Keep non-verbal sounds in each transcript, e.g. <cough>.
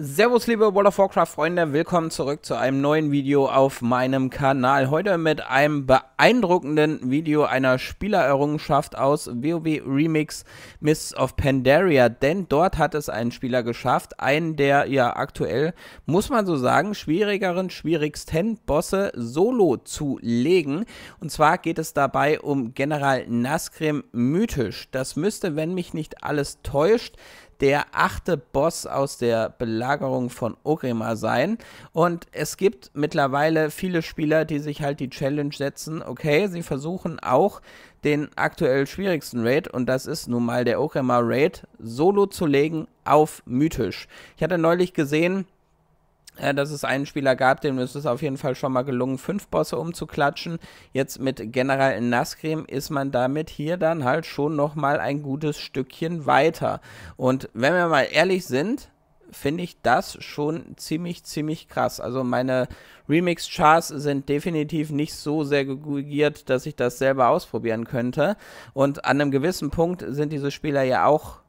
Servus liebe World of Warcraft Freunde, willkommen zurück zu einem neuen Video auf meinem Kanal. Heute mit einem beeindruckenden Video einer Spielererrungenschaft aus WoW Remix Mists of Pandaria, denn dort hat es einen Spieler geschafft, einen der ja aktuell, muss man so sagen, schwierigeren, schwierigsten Bosse solo zu legen. Und zwar geht es dabei um General Nasgrim Mythisch. Das müsste, wenn mich nicht alles täuscht, der achte Boss aus der Belagerung von Orgrimmar sein. Und es gibt mittlerweile viele Spieler, die sich halt die Challenge setzen, okay, sie versuchen auch den aktuell schwierigsten Raid, und das ist nun mal der Orgrimmar Raid, solo zu legen auf mythisch. Ich hatte neulich gesehen, äh, dass es einen Spieler gab, dem ist es auf jeden Fall schon mal gelungen, fünf Bosse umzuklatschen. Jetzt mit General Naskrim ist man damit hier dann halt schon nochmal ein gutes Stückchen weiter. Und wenn wir mal ehrlich sind, finde ich das schon ziemlich, ziemlich krass. Also meine remix chars sind definitiv nicht so sehr gegugiert, dass ich das selber ausprobieren könnte. Und an einem gewissen Punkt sind diese Spieler ja auch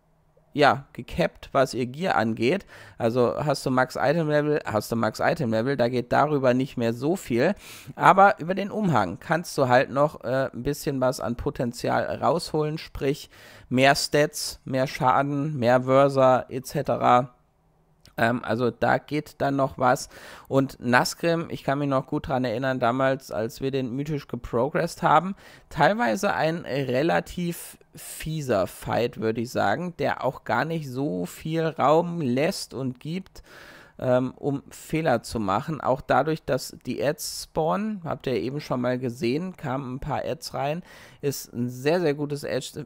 ja, gecapped, was ihr Gear angeht. Also hast du Max Item Level, hast du Max Item Level, da geht darüber nicht mehr so viel. Aber über den Umhang kannst du halt noch äh, ein bisschen was an Potenzial rausholen, sprich mehr Stats, mehr Schaden, mehr Versa etc. Ähm, also da geht dann noch was. Und Nasgrim, ich kann mich noch gut daran erinnern, damals, als wir den mythisch geprogressed haben, teilweise ein relativ fieser Fight, würde ich sagen, der auch gar nicht so viel Raum lässt und gibt ähm, um Fehler zu machen. Auch dadurch, dass die Ads spawnen, habt ihr eben schon mal gesehen, kamen ein paar Ads rein, ist ein sehr, sehr gutes Ad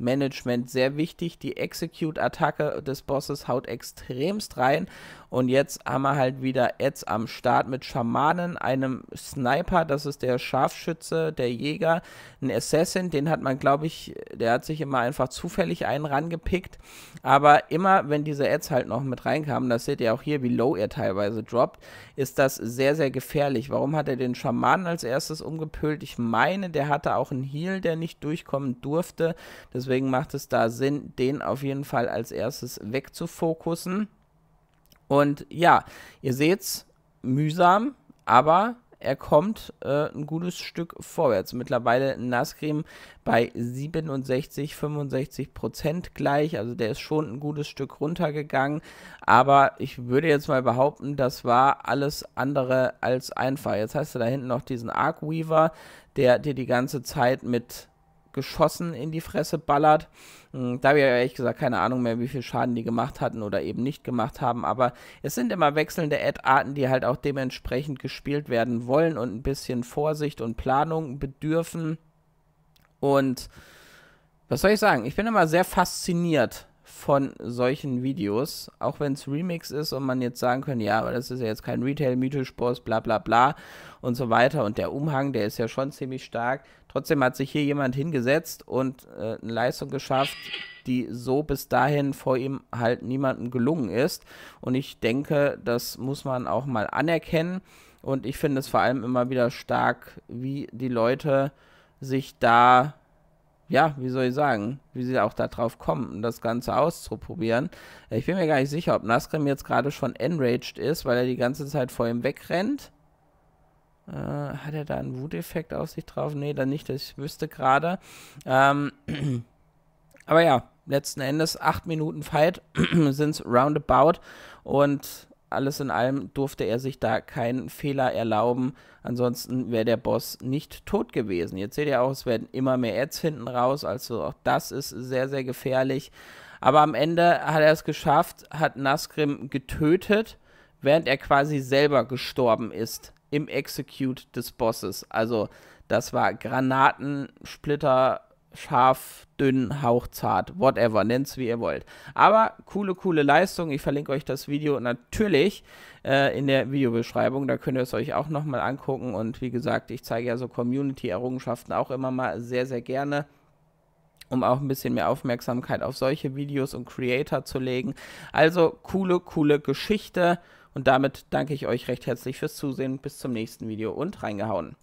Management sehr wichtig. Die Execute-Attacke des Bosses haut extremst rein. Und jetzt haben wir halt wieder Ads am Start mit Schamanen, einem Sniper, das ist der Scharfschütze, der Jäger, ein Assassin, den hat man, glaube ich, der hat sich immer einfach zufällig einen rangepickt. Aber immer, wenn diese Ads halt noch mit reinkamen, das seht ihr auch hier, wie low er teilweise droppt, ist das sehr, sehr gefährlich. Warum hat er den Schamanen als erstes umgepölt? Ich meine, der hatte auch einen Heal, der nicht durchkommen durfte. Deswegen Deswegen macht es da Sinn, den auf jeden Fall als erstes wegzufokussen. Und ja, ihr seht es, mühsam, aber er kommt äh, ein gutes Stück vorwärts. Mittlerweile Nasgrim bei 67, 65 Prozent gleich. Also der ist schon ein gutes Stück runtergegangen. Aber ich würde jetzt mal behaupten, das war alles andere als einfach. Jetzt hast du da hinten noch diesen Arc Weaver, der dir die ganze Zeit mit Geschossen in die Fresse ballert. Hm, da habe ich ehrlich gesagt keine Ahnung mehr, wie viel Schaden die gemacht hatten oder eben nicht gemacht haben, aber es sind immer wechselnde Ad-Arten, die halt auch dementsprechend gespielt werden wollen und ein bisschen Vorsicht und Planung bedürfen. Und was soll ich sagen? Ich bin immer sehr fasziniert von solchen Videos, auch wenn es Remix ist und man jetzt sagen könnte, ja, aber das ist ja jetzt kein Retail, Mythosport, bla bla bla und so weiter und der Umhang, der ist ja schon ziemlich stark. Trotzdem hat sich hier jemand hingesetzt und äh, eine Leistung geschafft, die so bis dahin vor ihm halt niemandem gelungen ist. Und ich denke, das muss man auch mal anerkennen. Und ich finde es vor allem immer wieder stark, wie die Leute sich da ja, wie soll ich sagen, wie sie auch darauf kommen, das Ganze auszuprobieren. Ich bin mir gar nicht sicher, ob Nasgrim jetzt gerade schon enraged ist, weil er die ganze Zeit vor ihm wegrennt. Äh, hat er da einen Wuteffekt auf sich drauf? Nee, dann nicht, dass ich wüsste gerade. Ähm, <clears throat> aber ja, letzten Endes, acht Minuten Fight <clears throat> sind es roundabout und alles in allem durfte er sich da keinen Fehler erlauben. Ansonsten wäre der Boss nicht tot gewesen. Jetzt seht ihr auch, es werden immer mehr Ads hinten raus. Also auch das ist sehr, sehr gefährlich. Aber am Ende hat er es geschafft, hat Nasgrim getötet, während er quasi selber gestorben ist im Execute des Bosses. Also das war Granatensplitter scharf, dünn, hauchzart, whatever, nennt es wie ihr wollt. Aber coole, coole Leistung. Ich verlinke euch das Video natürlich äh, in der Videobeschreibung. Da könnt ihr es euch auch nochmal angucken. Und wie gesagt, ich zeige ja so Community-Errungenschaften auch immer mal sehr, sehr gerne um auch ein bisschen mehr Aufmerksamkeit auf solche Videos und Creator zu legen. Also coole, coole Geschichte. Und damit danke ich euch recht herzlich fürs Zusehen. Bis zum nächsten Video und reingehauen.